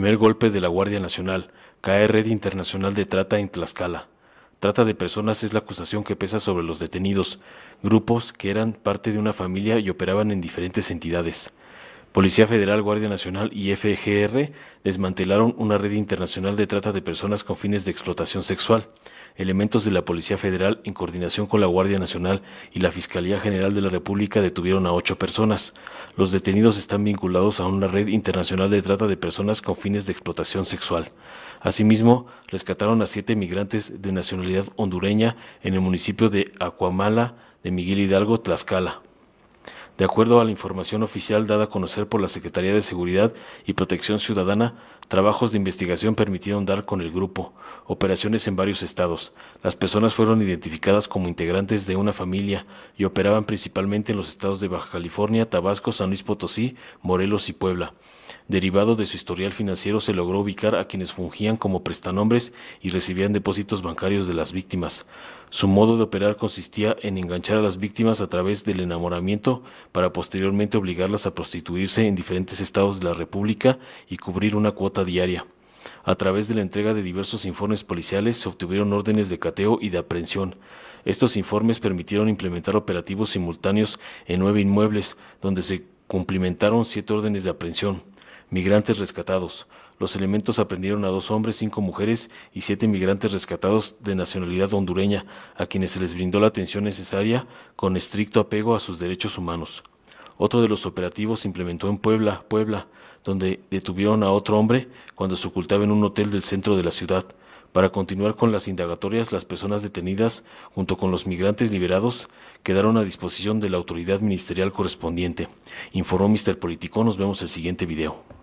primer golpe de la Guardia Nacional. Cae red internacional de trata en Tlaxcala. Trata de personas es la acusación que pesa sobre los detenidos, grupos que eran parte de una familia y operaban en diferentes entidades. Policía Federal, Guardia Nacional y FGR desmantelaron una red internacional de trata de personas con fines de explotación sexual. Elementos de la Policía Federal, en coordinación con la Guardia Nacional y la Fiscalía General de la República, detuvieron a ocho personas. Los detenidos están vinculados a una red internacional de trata de personas con fines de explotación sexual. Asimismo, rescataron a siete migrantes de nacionalidad hondureña en el municipio de Acuamala de Miguel Hidalgo, Tlaxcala. De acuerdo a la información oficial dada a conocer por la Secretaría de Seguridad y Protección Ciudadana, trabajos de investigación permitieron dar con el grupo, operaciones en varios estados. Las personas fueron identificadas como integrantes de una familia y operaban principalmente en los estados de Baja California, Tabasco, San Luis Potosí, Morelos y Puebla. Derivado de su historial financiero se logró ubicar a quienes fungían como prestanombres y recibían depósitos bancarios de las víctimas. Su modo de operar consistía en enganchar a las víctimas a través del enamoramiento para posteriormente obligarlas a prostituirse en diferentes estados de la República y cubrir una cuota diaria. A través de la entrega de diversos informes policiales se obtuvieron órdenes de cateo y de aprehensión. Estos informes permitieron implementar operativos simultáneos en nueve inmuebles, donde se cumplimentaron siete órdenes de aprehensión. Migrantes rescatados. Los elementos aprendieron a dos hombres, cinco mujeres y siete migrantes rescatados de nacionalidad hondureña, a quienes se les brindó la atención necesaria con estricto apego a sus derechos humanos. Otro de los operativos se implementó en Puebla, Puebla, donde detuvieron a otro hombre cuando se ocultaba en un hotel del centro de la ciudad. Para continuar con las indagatorias, las personas detenidas, junto con los migrantes liberados, quedaron a disposición de la autoridad ministerial correspondiente. Informó Mr. Politico, nos vemos el siguiente video.